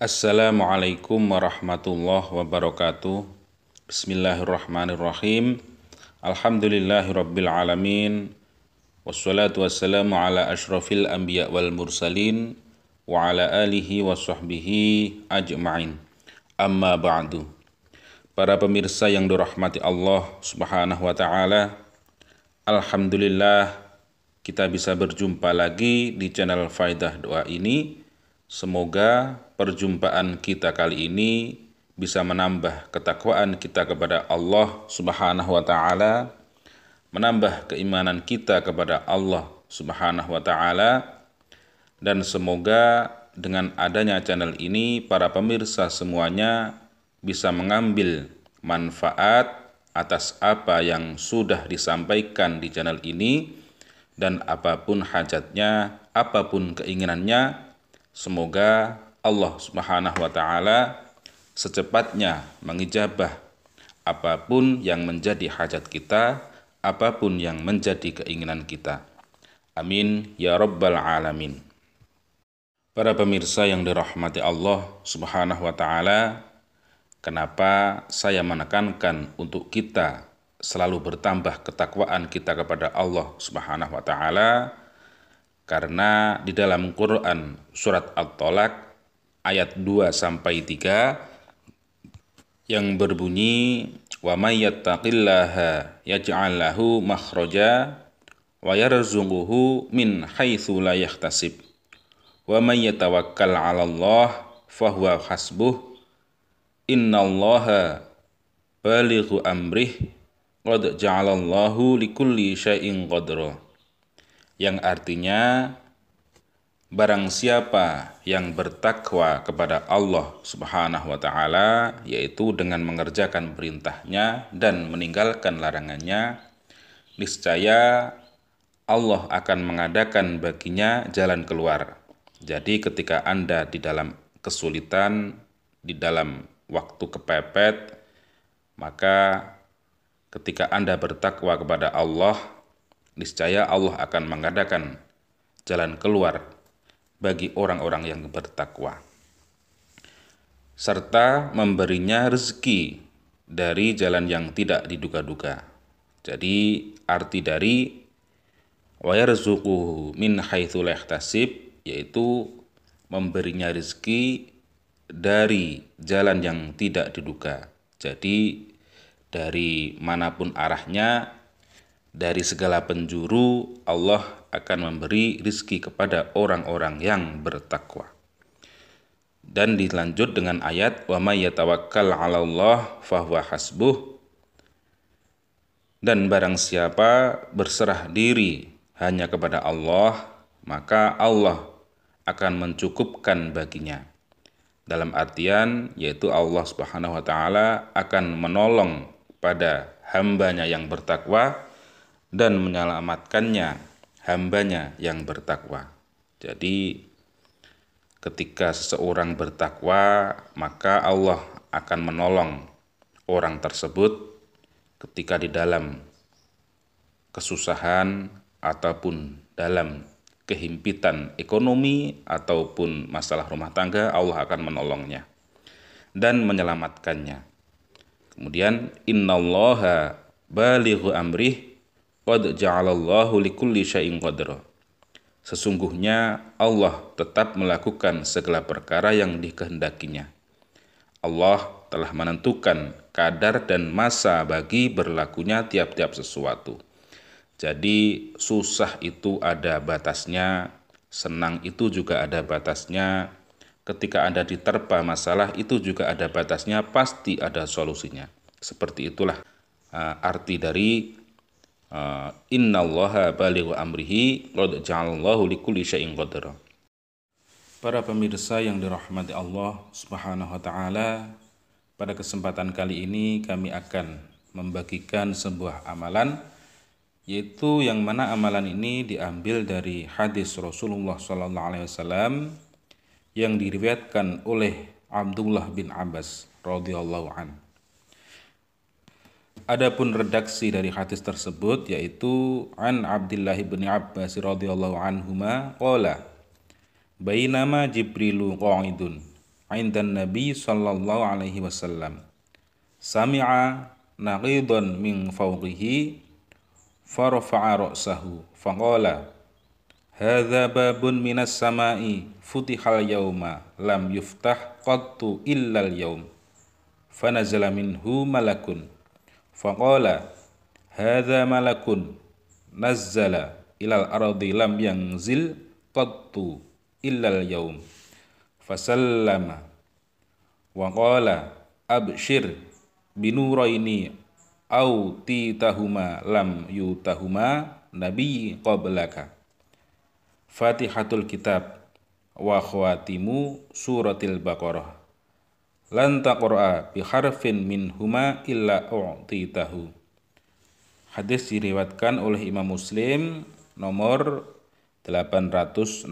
Assalamualaikum warahmatullahi wabarakatuh Bismillahirrahmanirrahim Alhamdulillahirrabbilalamin Wassalatu wassalamu ala ashrafil anbiya wal mursalin Wa ala alihi wa sahbihi ajma'in Amma ba'du Para pemirsa yang dirahmati Allah subhanahu wa ta'ala Alhamdulillah kita bisa berjumpa lagi di channel Faidah Doa ini Semoga perjumpaan kita kali ini bisa menambah ketakwaan kita kepada Allah Subhanahu wa taala, menambah keimanan kita kepada Allah Subhanahu wa taala dan semoga dengan adanya channel ini para pemirsa semuanya bisa mengambil manfaat atas apa yang sudah disampaikan di channel ini dan apapun hajatnya, apapun keinginannya Semoga Allah Subhanahu wa taala secepatnya mengijabah apapun yang menjadi hajat kita, apapun yang menjadi keinginan kita. Amin ya rabbal alamin. Para pemirsa yang dirahmati Allah Subhanahu wa taala, kenapa saya menekankan untuk kita selalu bertambah ketakwaan kita kepada Allah Subhanahu wa taala? Karena di dalam Quran surat at tolak ayat 2 sampai 3 yang berbunyi wa may yattaqillaha yaj'al lahu makhraja wa yarzuquhu min haitsu la yahtasib wa may yatawakkal 'ala Allah fahuwa hasbuh innallaha balighu amrih qad ja'alallahu likulli syai'in qadra yang artinya barang siapa yang bertakwa kepada Allah Subhanahu wa taala yaitu dengan mengerjakan perintahnya dan meninggalkan larangannya niscaya Allah akan mengadakan baginya jalan keluar. Jadi ketika Anda di dalam kesulitan, di dalam waktu kepepet, maka ketika Anda bertakwa kepada Allah, niscaya Allah akan mengadakan jalan keluar bagi orang-orang yang bertakwa serta memberinya rezeki dari jalan yang tidak diduga-duga. Jadi arti dari wa wayarzuquhu min haitsu tasib yaitu memberinya rezeki dari jalan yang tidak diduga. Jadi dari manapun arahnya dari segala penjuru Allah akan memberi rizki kepada orang-orang yang bertakwa. Dan dilanjut dengan ayat wa may yatawakkal 'ala Allah fahuwa hasbuh. Dan barang siapa berserah diri hanya kepada Allah, maka Allah akan mencukupkan baginya. Dalam artian yaitu Allah Subhanahu wa taala akan menolong pada hambanya yang bertakwa dan menyelamatkannya hambanya yang bertakwa. Jadi ketika seseorang bertakwa maka Allah akan menolong orang tersebut ketika di dalam kesusahan ataupun dalam kehimpitan ekonomi ataupun masalah rumah tangga, Allah akan menolongnya dan menyelamatkannya. Kemudian innallaha balighu amrih Qad ja'alallahu likulli syai'in qadra. Sesungguhnya Allah tetap melakukan segala perkara yang dikehendakinya. Allah telah menentukan kadar dan masa bagi berlakunya tiap-tiap sesuatu. Jadi susah itu ada batasnya, senang itu juga ada batasnya, ketika Anda diterpa masalah itu juga ada batasnya, pasti ada solusinya. Seperti itulah uh, arti dari uh, innallaha balighu amrihi qad ja'alallahu likulli syai'in qadra. Para pemirsa yang dirahmati Allah Subhanahu wa taala, pada kesempatan kali ini kami akan membagikan sebuah amalan yaitu yang mana amalan ini diambil dari hadis Rasulullah sallallahu alaihi wasallam yang diriwayatkan oleh Abdullah bin Abbas radhiyallahu anhu Adapun redaksi dari hadis tersebut yaitu an Abdullah bin Abbas radhiyallahu anhu ma qala Bainama Jibrilu qa'idun indan Nabi sallallahu alaihi wasallam sami'a naqidan min fawqihi farfa'a ra'sahu faqala Hadza babun minas sama'i futihal yauma lam yuftah qattu illa illal yaum fanazala minhu malakun Faqala hadza malakun nazzala ilal ardi lam yanzil qattu illal yaum. Fasallama wa abshir binuraini au titahuma lam yutahuma nabi qablaka. Fatihatul kitab wa khawatimu suratil baqarah lan taqra'a bi harfin min huma illa u'titahu. Hadis diriwatkan oleh Imam Muslim nomor 806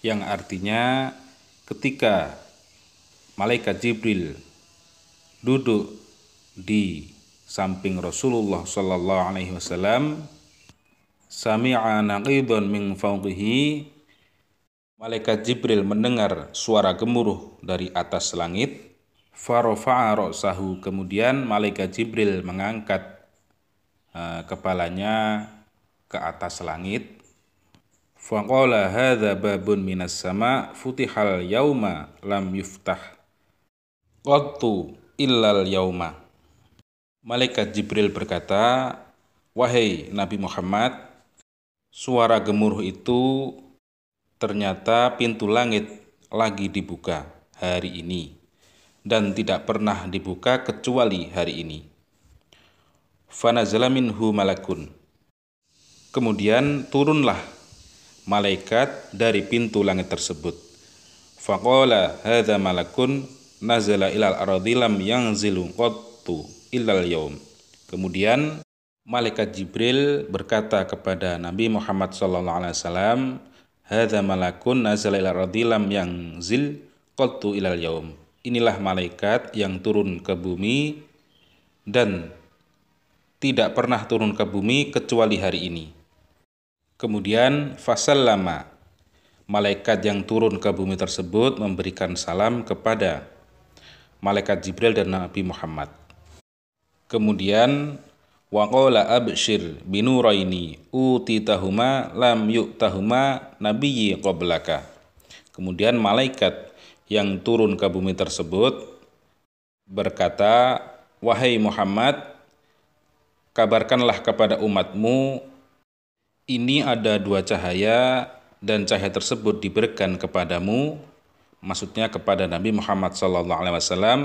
yang artinya ketika malaikat Jibril duduk di samping Rasulullah sallallahu alaihi wasallam sami'a naqidun min fawqihi Malaikat Jibril mendengar suara gemuruh dari atas langit. Farofa'a Kemudian Malaikat Jibril mengangkat eh, kepalanya ke atas langit. Faqala hadza minas sama futihal yauma lam yuftah. Qattu illal yauma. Malaikat Jibril berkata, "Wahai Nabi Muhammad, suara gemuruh itu Ternyata pintu langit lagi dibuka hari ini dan tidak pernah dibuka kecuali hari ini. Fanazala minhu malakun. Kemudian turunlah malaikat dari pintu langit tersebut. Faqala hadza malakun nazala ilal ardi lam yanzilu qattu illal yaum. Kemudian malaikat Jibril berkata kepada Nabi Muhammad sallallahu alaihi wasallam, Hadza malakun nazala ila radilam yang zil qattu ilal yaum. Inilah malaikat yang turun ke bumi dan tidak pernah turun ke bumi kecuali hari ini. Kemudian lama malaikat yang turun ke bumi tersebut memberikan salam kepada malaikat Jibril dan Nabi Muhammad. Kemudian wa qala abshir binuraini utitahuma lam yu'tahuma nabiyyi qablaka kemudian malaikat yang turun ke bumi tersebut berkata wahai Muhammad kabarkanlah kepada umatmu ini ada dua cahaya dan cahaya tersebut diberikan kepadamu maksudnya kepada Nabi Muhammad sallallahu alaihi wasallam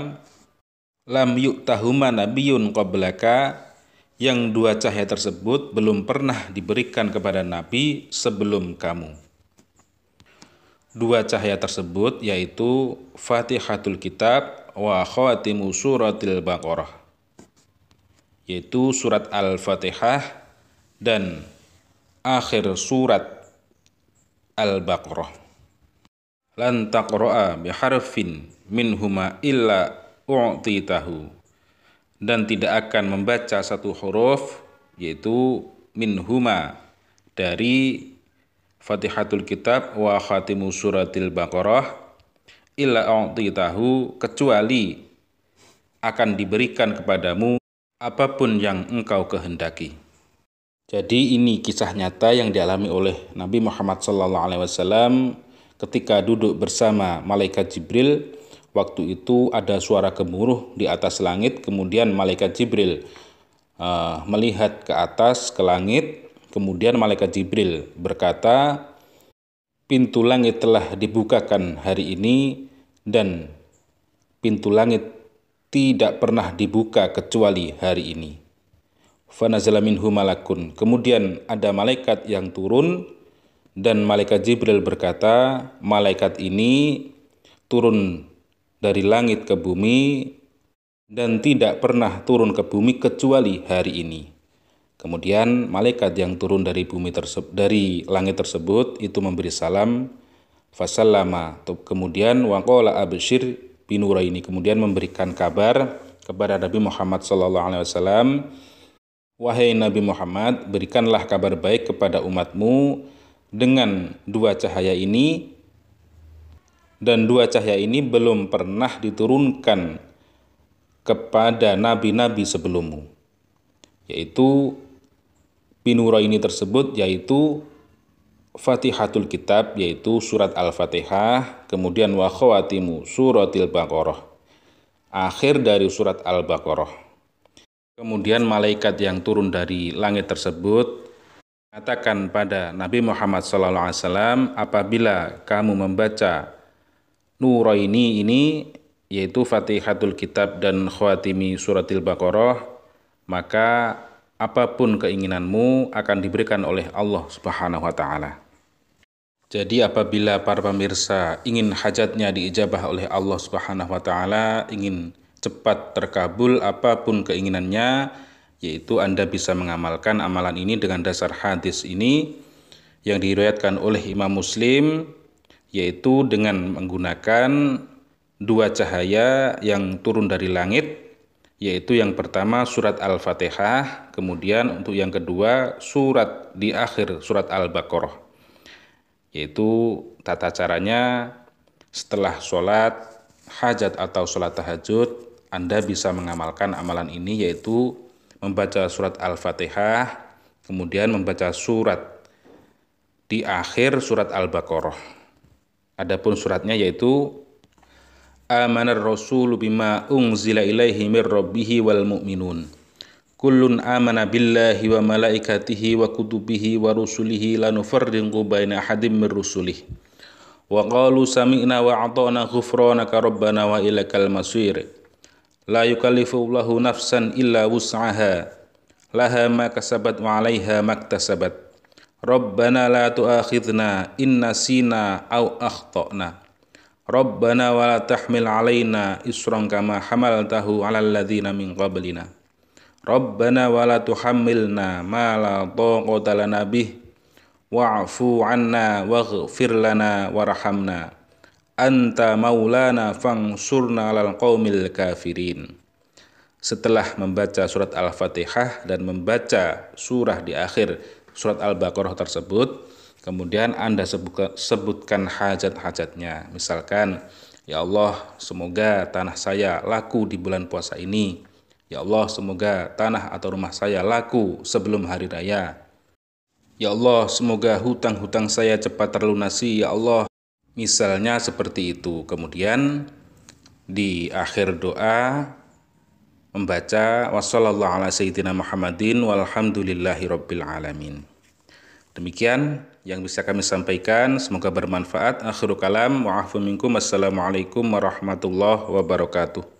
lam yu'tahuma nabiyyun qablaka yang dua cahaya tersebut belum pernah diberikan kepada Nabi sebelum kamu. Dua cahaya tersebut yaitu Fatihatul Kitab wa khawatimu suratil Baqarah yaitu surat Al-Fatihah dan akhir surat Al-Baqarah. Lan taqra'a biharfin minhuma illa u'titahu dan tidak akan membaca satu huruf yaitu minhuma dari Fatihatul Kitab wa khatimu suratil Baqarah illa tahu kecuali akan diberikan kepadamu apapun yang engkau kehendaki. Jadi ini kisah nyata yang dialami oleh Nabi Muhammad SAW ketika duduk bersama malaikat Jibril Waktu itu ada suara gemuruh di atas langit, kemudian malaikat Jibril uh, melihat ke atas ke langit, kemudian malaikat Jibril berkata, "Pintu langit telah dibukakan hari ini dan pintu langit tidak pernah dibuka kecuali hari ini." malakun. Kemudian ada malaikat yang turun dan malaikat Jibril berkata, "Malaikat ini turun dari langit ke bumi dan tidak pernah turun ke bumi kecuali hari ini. Kemudian malaikat yang turun dari bumi tersebut dari langit tersebut itu memberi salam fasallama. Kemudian waqala abshir ini kemudian memberikan kabar kepada Nabi Muhammad sallallahu alaihi wasallam Wahai Nabi Muhammad, berikanlah kabar baik kepada umatmu dengan dua cahaya ini, dan dua cahaya ini belum pernah diturunkan kepada nabi-nabi sebelummu yaitu binura ini tersebut yaitu Fatihatul Kitab yaitu surat Al-Fatihah, kemudian wa khawatimu suratil Baqarah. Akhir dari surat Al-Baqarah. Kemudian malaikat yang turun dari langit tersebut mengatakan pada Nabi Muhammad SAW, apabila kamu membaca Nuraini ini yaitu Fatihatul Kitab dan Khawatimi Suratil Baqarah, maka apapun keinginanmu akan diberikan oleh Allah Subhanahu wa taala. Jadi apabila para pemirsa ingin hajatnya diijabah oleh Allah Subhanahu wa taala, ingin cepat terkabul apapun keinginannya, yaitu Anda bisa mengamalkan amalan ini dengan dasar hadis ini yang diriwayatkan oleh Imam Muslim yaitu dengan menggunakan dua cahaya yang turun dari langit yaitu yang pertama surat Al-Fatihah, kemudian untuk yang kedua surat di akhir surat Al-Baqarah. Yaitu tata caranya setelah sholat hajat atau sholat tahajud, Anda bisa mengamalkan amalan ini yaitu membaca surat Al-Fatihah, kemudian membaca surat di akhir surat Al-Baqarah. Adapun suratnya yaitu Amanar Rasul bima unzila ilaihi mir rabbihi wal mu'minun. Kullun amana billahi wa malaikatihi wa kutubihi wa rusulihi la nufarriqu baina ahadin mir rusulih. Wa qalu sami'na wa ata'na ghufranaka rabbana wa ilaikal masir. La Allahu nafsan illa wus'aha. Laha ma kasabat wa 'alaiha maktasabat. Rabbana la tu'akhidna inna sina au akhto'na. Rabbana wa la tahmil alaina isran kama hamaltahu ala alladhina min qablina. Rabbana wa la tuhammilna ma la taqata lana bih wa'fu 'anna waghfir lana warhamna. Anta maulana fangsurna 'alal qaumil kafirin. Setelah membaca surat Al-Fatihah dan membaca surah di akhir surat Al-Baqarah tersebut, kemudian Anda sebutkan hajat-hajatnya. Misalkan, Ya Allah, semoga tanah saya laku di bulan puasa ini. Ya Allah, semoga tanah atau rumah saya laku sebelum hari raya. Ya Allah, semoga hutang-hutang saya cepat terlunasi. Ya Allah, misalnya seperti itu. Kemudian di akhir doa membaca wassallallahu ala sayyidina Muhammadin walhamdulillahi rabbil alamin. Demikian yang bisa kami sampaikan, semoga bermanfaat. Akhirul kalam wa minkum. assalamualaikum warahmatullahi wabarakatuh.